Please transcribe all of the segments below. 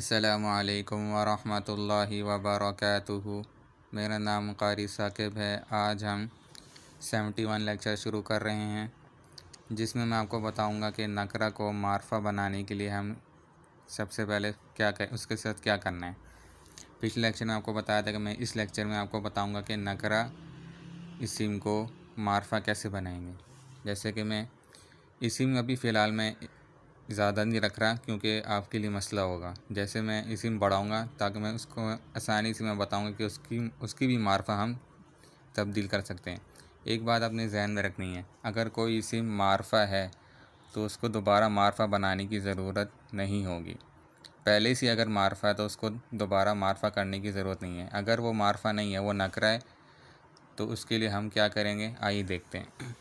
असलकम वरहमल वबरक मेरा नाम कारी साकिब है आज हम सेवेंटी वन लेक्चर शुरू कर रहे हैं जिसमें मैं आपको बताऊंगा कि नकरा को मारफा बनाने के लिए हम सबसे पहले क्या कर उसके साथ क्या करना है पिछले लेक्चर में आपको बताया था कि मैं इस लेक्चर में आपको बताऊंगा कि नकरा इसीम को मारफा कैसे बनाएंगे जैसे कि मैं इसीम अभी फ़िलहाल मैं ज़्यादा नहीं रख रहा क्योंकि आपके लिए मसला होगा जैसे मैं इसी में बढ़ाऊँगा ताकि मैं उसको आसानी से मैं बताऊँगा कि उसकी उसकी भी मारफा हम तब्दील कर सकते हैं एक बात अपने जहन में रखनी है अगर कोई इसी मारफा है तो उसको दोबारा मारफा बनाने की ज़रूरत नहीं होगी पहले से अगर मारफा है तो उसको दोबारा मारफा करने की ज़रूरत नहीं है अगर वो मारफा नहीं है वो नकरा है तो उसके लिए हम क्या करेंगे आइए देखते हैं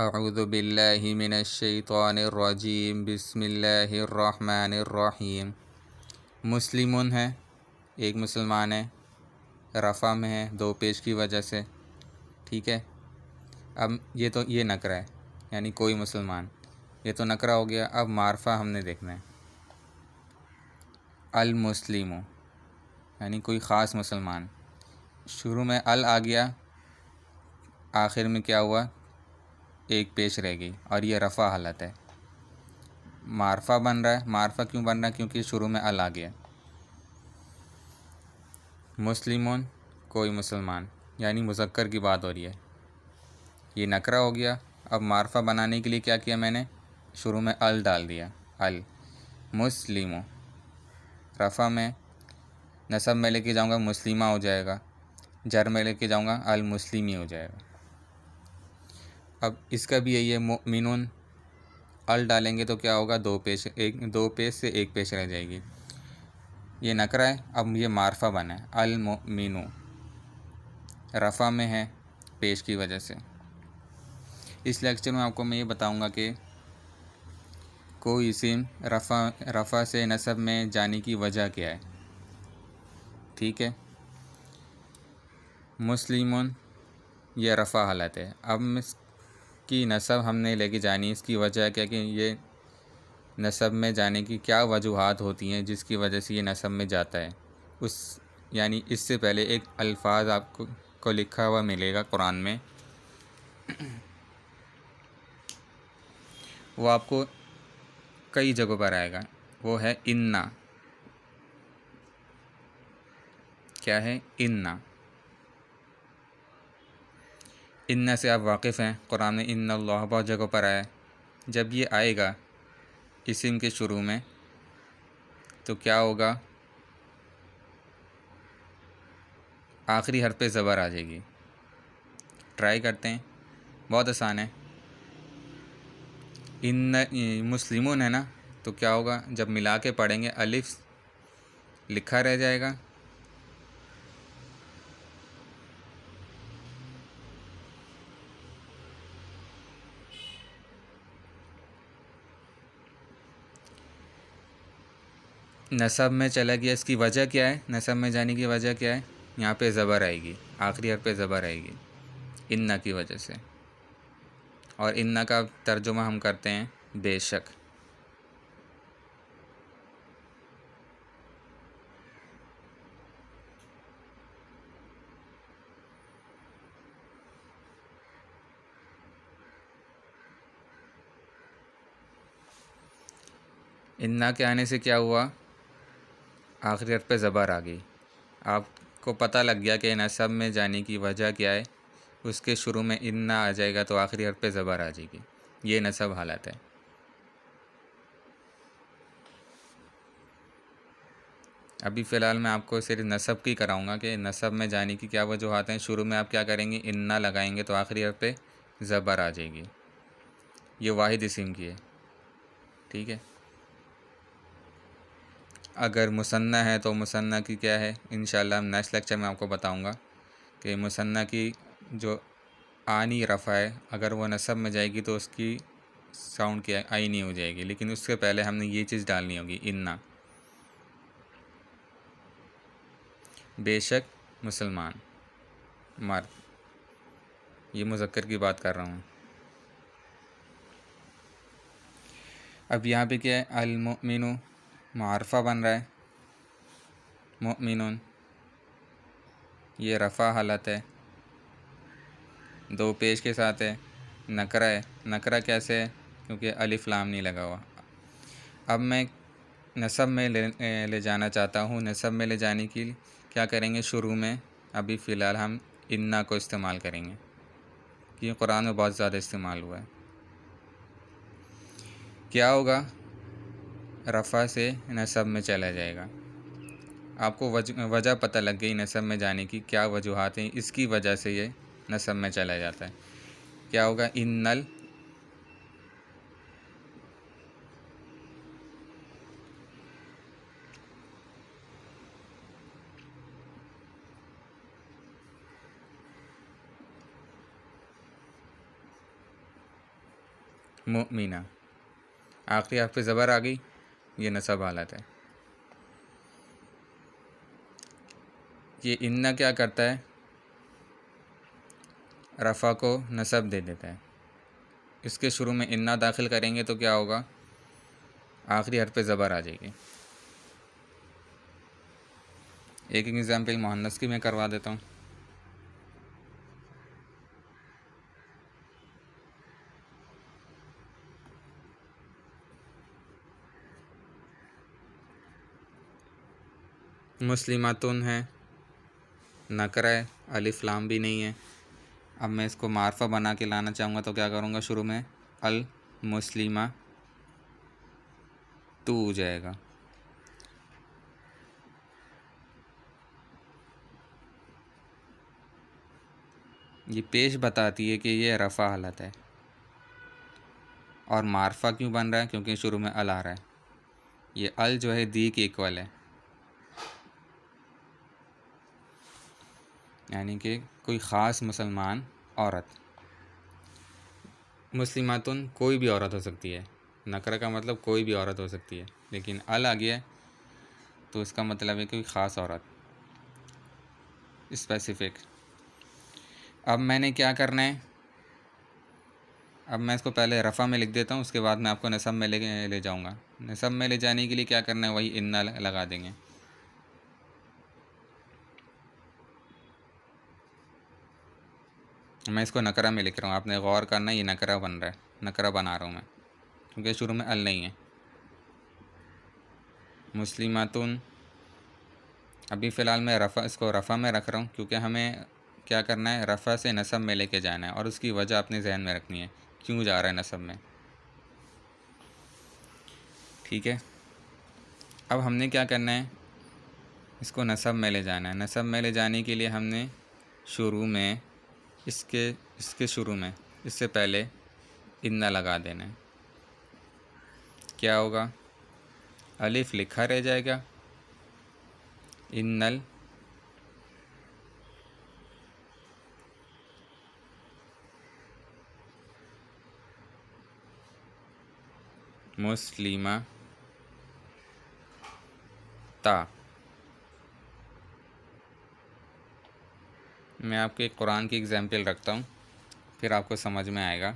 أعوذ بالله من الشيطان الرजीम बसमीम मुस्लिम है एक मुसलमान है रफ़ा में है दो पेश की वजह से ठीक है अब ये तो ये नकरा है यानी कोई मुसलमान ये तो नकरा हो गया अब मारफा हमने देखना है अल मुस्लिम यानी कोई ख़ास मुसलमान शुरू में अल आ गया आखिर में क्या हुआ एक पेश रह गई और ये रफ़ा हालत है मारफा बन रहा है मारफा क्यों बन रहा है क्योंकि शुरू में अल आ गया मुस्लिमों कोई मुसलमान यानी मुजक्कर की बात हो रही है ये नकरा हो गया अब मारफा बनाने के लिए क्या किया मैंने शुरू में अल डाल दिया अल मुस्लिमों रफ़ा में नसब में लेके जाऊंगा मुस्लिमा हो जाएगा जर में लेके जाऊंगा अल मुस्लिमी हो जाएगा अब इसका भी यही है मिनून अल डालेंगे तो क्या होगा दो पेश एक दो पेश से एक पेश रह जाएगी ये नकरा है अब ये मारफा बना है अल मीनू रफ़ा में है पेश की वजह से इस लेक्चर में आपको मैं ये बताऊंगा कि कोई इसी रफ़ा रफ़ा से नसब में जाने की वजह क्या है ठीक है मुस्लिम यह रफ़ा हालत है अब की नस्ब हमने लेके जानी है इसकी वजह क्या कि ये नसब में जाने की क्या वजूहत होती हैं जिसकी वजह से ये नस्ब में जाता है उस यानी इससे पहले एक अल्फाज आपको को लिखा हुआ मिलेगा कुरान में वो आपको कई जगहों पर आएगा वो है इन्ना क्या है इन्ना इन्ना से आप वाकिफ़ हैं कुरान में इन अल्लाह बहुत जगह पर आया जब ये आएगा इसम के शुरू में तो क्या होगा आखिरी हर पे ज़बर आ जाएगी ट्राई करते हैं बहुत आसान है इन मुस्लिमों ने ना तो क्या होगा जब मिला के पढ़ेंगे अलिफ लिखा रह जाएगा नसब में चला गया इसकी वजह क्या है नसब में जाने की वजह क्या है यहाँ पे ज़बर आएगी आखिरी हर पे ज़बर आएगी इन्ना की वजह से और इन्ना का तर्जुमा हम करते हैं बेशक इन्ना के आने से क्या हुआ आखिरत पे ज़बर आ गई आपको पता लग गया कि इन सब में जाने की वजह क्या है उसके शुरू में इन ना आ जाएगा तो आखिरी हर पे ज़बर आ जाएगी ये नसब हालत है अभी फ़िलहाल मैं आपको सिर्फ नसब की कराऊंगा कि नसब में जाने की क्या वजूहत हैं शुरू में आप क्या करेंगे इन्ना लगाएंगे तो आखिरी हर पे ज़बर आ जाएगी ये वाहिद इसम की है ठीक है अगर मुसन्ना है तो मुसन्ना की क्या है इन हम नेक्स्ट लेक्चर में आपको बताऊँगा कि मुसन्ना की जो आनी रफ़ा है अगर वो नसब में जाएगी तो उसकी साउंड की आई नहीं हो जाएगी लेकिन उसके पहले हमने ये चीज़ डालनी होगी इन्ना बेशक मुसलमान मर्द ये मुजक्कर की बात कर रहा हूँ अब यहाँ पे क्या है अलमिन मारफा बन रहा है मोमिन ये रफ़ा हालत है दो पेश के साथ है नकरा है नकरा कैसे है क्योंकि अलिफ लाम नहीं लगा हुआ अब मैं नसब में ले, ले जाना चाहता हूँ नसब में ले जाने की क्या करेंगे शुरू में अभी फ़िलहाल हम इन्ना को इस्तेमाल करेंगे कि कुरान में बहुत ज़्यादा इस्तेमाल हुआ है क्या होगा रफ़ा से नसब में चला जाएगा आपको वजह पता लग गई नसब में जाने की क्या वजूहत हैं इसकी वजह से ये नसब में चला जाता है क्या होगा इन नल मीना आखिरी आप पे ज़बर आ गई ये नसब हालत है ये इन्ना क्या करता है रफ़ा को नसब दे देता है इसके शुरू में इन्ना दाखिल करेंगे तो क्या होगा आखिरी हर पे ज़बर आ जाएगी एक एग्ज़ाम्पल मोहन्नस की मैं करवा देता हूँ मुस्लिमातुन है नकर है अलिफ लाम भी नहीं है अब मैं इसको मारफा बना के लाना चाहूँगा तो क्या करूँगा शुरू में अल मुस्लिमा तू हो जाएगा ये पेश बताती है कि ये रफ़ा हालत है और मारफा क्यों बन रहा है क्योंकि शुरू में अल आ रहा है ये अल जो है दी के इक्वल है यानी कि कोई ख़ास मुसलमान औरत मुस्लिमातुन कोई भी औरत हो सकती है नकर का मतलब कोई भी औरत हो सकती है लेकिन अल आ गया तो इसका मतलब है कोई ख़ास औरत स्पेसिफिक अब मैंने क्या करना है अब मैं इसको पहले रफ़ा में लिख देता हूँ उसके बाद मैं आपको नसब में ले ले जाऊँगा नसब में ले जाने के लिए क्या करना है वही इन्ना लगा देंगे मैं इसको नकरा में लिख रहा हूँ आपने गौर करना ये नकरा बन रहा है नकरा बना रहा हूँ मैं क्योंकि शुरू में अल नहीं है मुस्लिमातुन अभी फ़िलहाल मैं रफ़ा इसको रफ़ा में रख रहा हूँ क्योंकि हमें क्या करना है रफ़ा से नसब में लेके जाना है और उसकी वजह अपने जहन में रखनी है क्यों जा रहा है नसब में ठीक है अब हमने क्या करना है इसको नसब में ले जाना है नसब में ले जाने के लिए हमने शुरू में इसके इसके शुरू में इससे पहले इन्ना लगा देना है क्या होगा अलिफ लिखा रह जाएगा इन्नल मुस्लिमा ता मैं आपके कुरान की एग्ज़ाम्पल रखता हूँ फिर आपको समझ में आएगा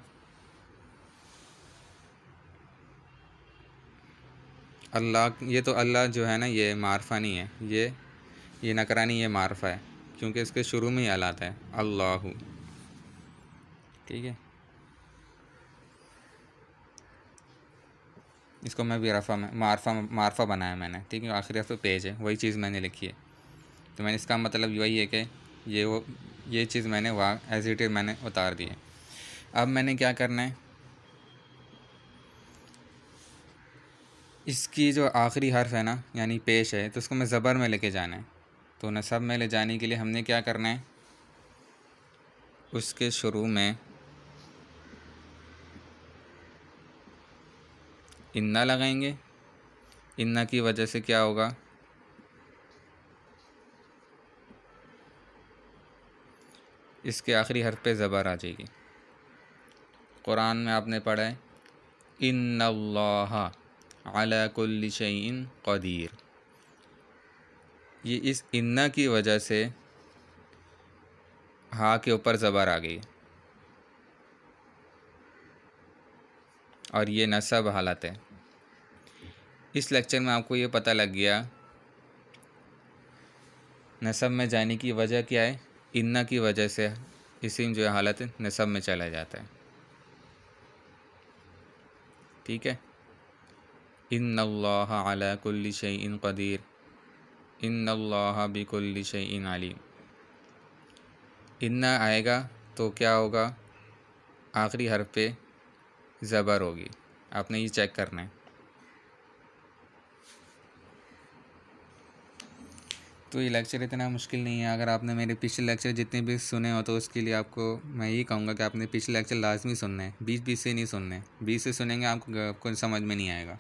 अल्लाह ये तो अल्लाह जो है ना ये मारफा नहीं है ये ये नकरानी ये मारफा है क्योंकि इसके शुरू में ही आलात है अल्लाह ठीक है इसको मैं भी रफ़ा में मारफा मारफा बनाया मैंने ठीक है आखिरी हफ्ते तो पेज है वही चीज़ मैंने लिखी है तो मैंने इसका मतलब वही है कि ये वो ये चीज़ मैंने वहाँ एज इट इज़ मैंने उतार दिए अब मैंने क्या करना है इसकी जो आखिरी हर्फ है ना यानी पेश है तो उसको मैं ज़बर में लेके जाना है तो नसब में ले जाने के लिए हमने क्या करना है उसके शुरू में इन्ना लगाएंगे इन्ना की वजह से क्या होगा इसके आखिरी हर पे ज़बर आ जाएगी कुरान में आपने पढ़ा है इन अलाकुल्लिशन कदीर ये इस इन्ना की वजह से हा के ऊपर ज़बर आ गई और ये नसब हालत है इस लेक्चर में आपको ये पता लग गया नसब में जाने की वजह क्या है इन्ना की वजह से इसी जो है हालत नसब में चला जाता है ठीक है इन अल्लाह कुल्ली इन कदीर इन अल्लाह बिकुल्ली इन आलिम इन्ना आएगा तो क्या होगा आखिरी हर पे ज़बर होगी आपने ये चेक करना है तो ये लेक्चर इतना मुश्किल नहीं है अगर आपने मेरे पिछले लेक्चर जितने भी सुने हो तो उसके लिए आपको मैं ये कहूँगा कि आपने पिछले लेक्चर लाजमी सुनना है बीच बीच से नहीं सुनने बीच से सुनेंगे आपको आपको समझ में नहीं आएगा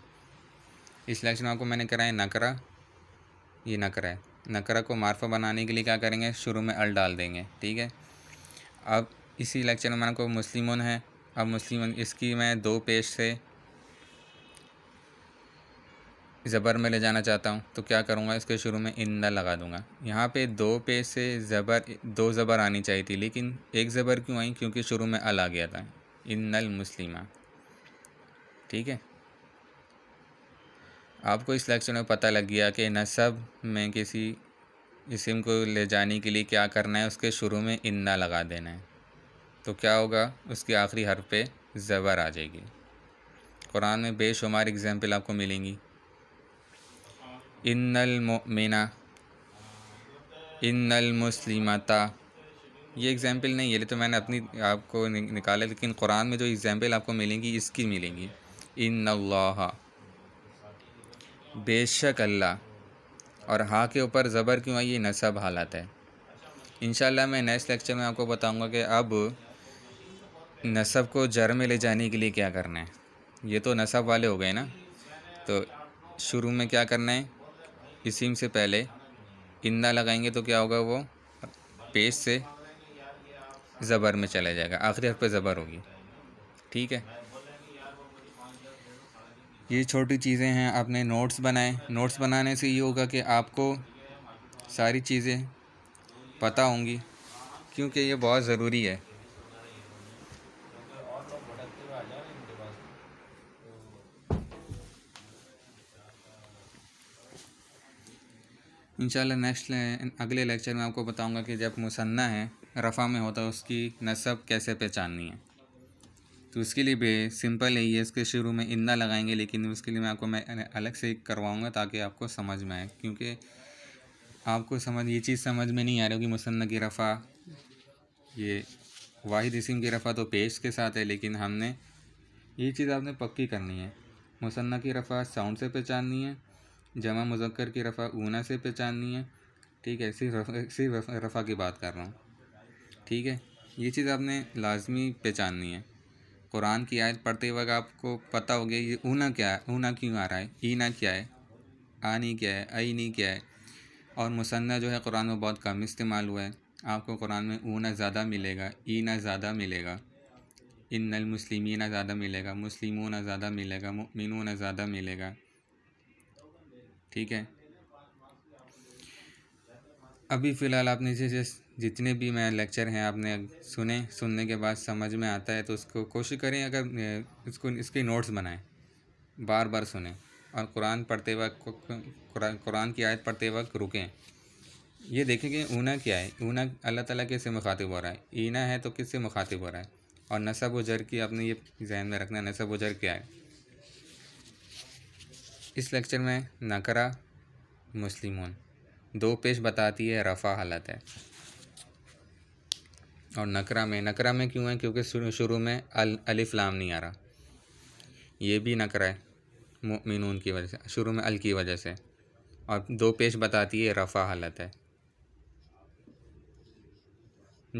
इस लेक्चर में आपको मैंने है नकरा ये नकरा है नकरा को मार्फा बनाने के लिए क्या करेंगे शुरू में अल डाल देंगे ठीक है अब इसी लेक्चर में मैंने को मुस्लिम है अब मुस्लिम इसकी मैं दो पेज से ज़बर में ले जाना चाहता हूँ तो क्या करूँगा इसके शुरू में इंदा लगा दूँगा यहाँ पे दो पे से ज़बर दो ज़बर आनी चाहिए थी लेकिन एक ज़बर क्यों आई क्योंकि शुरू में अल आ गया था इन्नल मुस्लिमा ठीक है आपको इस लेक्चर में पता लग गया कि नसब में किसी इसम को ले जाने के लिए क्या करना है उसके शुरू में इंदा लगा देना है तो क्या होगा उसके आखिरी हर पे ज़बर आ जाएगी कुरान में बेशुमार एग्ज़ाम्पल आपको मिलेंगी इन्नल मुस्लिमता ये एग्ज़ाम्पल नहीं है तो मैंने अपनी आपको निकाला लेकिन कुरान में जो एग्ज़ैम्पल आपको मिलेंगी इसकी मिलेंगी इन बेशक अल्लाह और हाँ के ऊपर ज़बर क्यों आई ये नसब हालत है इन मैं नेक्स्ट लेक्चर में आपको बताऊँगा कि अब नसब को जर में ले जाने के लिए क्या करना है ये तो नसब वाले हो गए ना तो शुरू में क्या करना है इसीम से पहले इंदा लगाएंगे तो क्या होगा वो पेश से ज़बर में चला जाएगा आखिरी हर पे ज़बर होगी ठीक है ये छोटी चीज़ें हैं आपने नोट्स बनाए नोट्स बनाने से ये होगा कि आपको सारी चीज़ें पता होंगी क्योंकि ये बहुत ज़रूरी है इंशाल्लाह नेक्स्ट ले, अगले लेक्चर में आपको बताऊंगा कि जब मुसन्ना है रफ़ा में होता है उसकी नसब कैसे पहचाननी है तो उसके लिए भी सिंपल है ये इसके शुरू में इन्ना लगाएंगे लेकिन उसके लिए मैं आपको मैं अलग से करवाऊँगा ताकि आपको समझ में आए क्योंकि आपको समझ ये चीज़ समझ में नहीं आ रही होगी मुसन्ना की रफ़ा ये वाहिद इसम की रफ़ा तो पेश के साथ है लेकिन हमने ये चीज़ आपने पक्की करनी है मुसन्ना की रफ़ा साउंड से पहचाननी है जमा मुजक्कर की रफ़ा ऊना से पहचाननी है ठीक है सिर्फ रफा सिर्फ रफा, रफा की बात कर रहा हूँ ठीक है ये चीज़ आपने लाजमी पहचाननी है कुरान की आयत पढ़ते वक्त आपको पता हो गया ये ऊना क्या है ऊना क्यों आ रहा है ई ना क्या है आ नहीं क्या है नहीं क्या है और मुसन्ना जो है कुरान में बहुत कम इस्तेमाल हुआ है आपको कुरान में ऊना ज़्यादा मिलेगा ई ना ज़्यादा मिलेगा इन नल ना ज़्यादा मिलेगा मुस्लिमों ना ज़्यादा मिलेगा ना ज़्यादा मिलेगा ठीक है अभी फ़िलहाल आपने जैसे जितने भी मैं लेक्चर हैं आपने सुने सुनने के बाद समझ में आता है तो उसको कोशिश करें अगर इसको इसके नोट्स बनाएं बार बार सुने और कुरान पढ़ते वक्त कुरान, कुरान की आयत पढ़ते वक्त रुकें ये देखें कि ऊना क्या है ऊना अल्लाह ताला के से मुखातिब हो रहा है ईना है तो किससे मुखातिब हो रहा है और नसब व जर की आपने ये जहन में रखना नसब व जर क्या है इस लेक्चर में नकरा मुस्लिमों दो पेश बताती है रफ़ा हालत है और नकरा में नकरा में क्यों है क्योंकि शुरू में अल अलिफ लाम नहीं आ रहा ये भी नकरा है मिनून की वजह से शुरू में अल की वजह से और दो पेश बताती है रफ़ा हालत है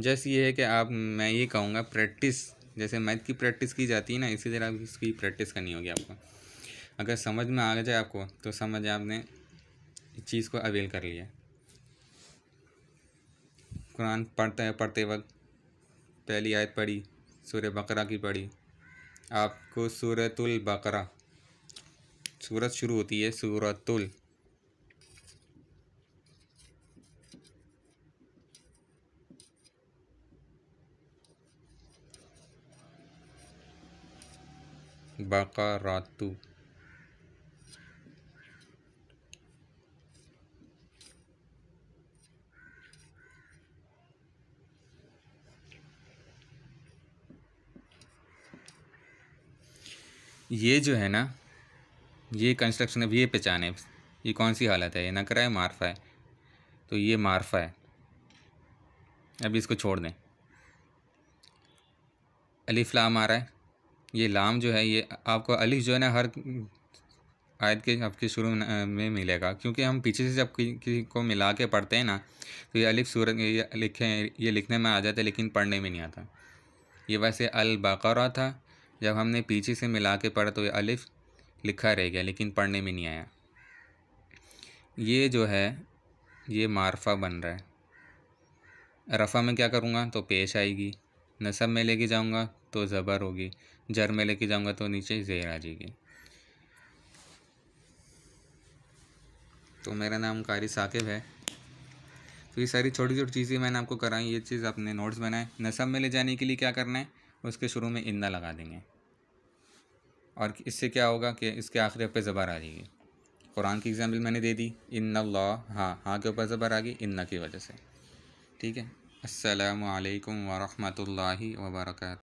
जैसे ये है कि आप मैं ये कहूँगा प्रैक्टिस जैसे मैथ की प्रैक्टिस की जाती है ना इसी तरह इसकी प्रैक्टिस करनी होगी आपको अगर समझ में आ जाए आपको तो समझ आपने इस चीज़ को अवेल कर लिया कुरान पढ़ते हैं पढ़ते वक्त पहली आयत पढ़ी सूर्य बकरा की पढ़ी आपको सूरतुल बकरा सूरत शुरू होती है सूरतुल बकरातु ये जो है ना ये कंस्ट्रक्शन अब ये पहचान है ये कौन सी हालत है ये नकरा है मारफा है तो ये मारफा है अब इसको छोड़ दें अलिफ लाम आ रहा है ये लाम जो है ये आपको अलिफ जो है ना हर आयत के आपके शुरू में मिलेगा क्योंकि हम पीछे से जब किसी को मिला के पढ़ते हैं ना तो ये अलिफ सूरत ये लिखे ये लिखने में आ जाता है लेकिन पढ़ने में नहीं आता ये वैसे अल बकरा था जब हमने पीछे से मिला के पढ़ा तो ये अलिफ लिखा रह गया लेकिन पढ़ने में नहीं आया ये जो है ये मारफा बन रहा है रफ़ा में क्या करूँगा तो पेश आएगी नसब में लेके जाऊँगा तो ज़बर होगी जर में लेके जाऊँगा तो नीचे ज़ेर आ जाएगी तो मेरा नाम कारी साकिब है तो ये सारी छोटी छोटी चीज़ें मैंने आपको कराई ये चीज़ आपने नोट्स बनाए नसब में ले जाने के लिए क्या करना है उसके शुरू में इन्ना लगा देंगे और इससे क्या होगा कि इसके आखिर पर पे ज़बर आ जाएगी कुरान की एग्ज़ाम्पल मैंने दे दी इन ला हाँ हाँ के ऊपर ज़बर आ गई इन्ना की वजह से ठीक है असलकम वरहमल वर्का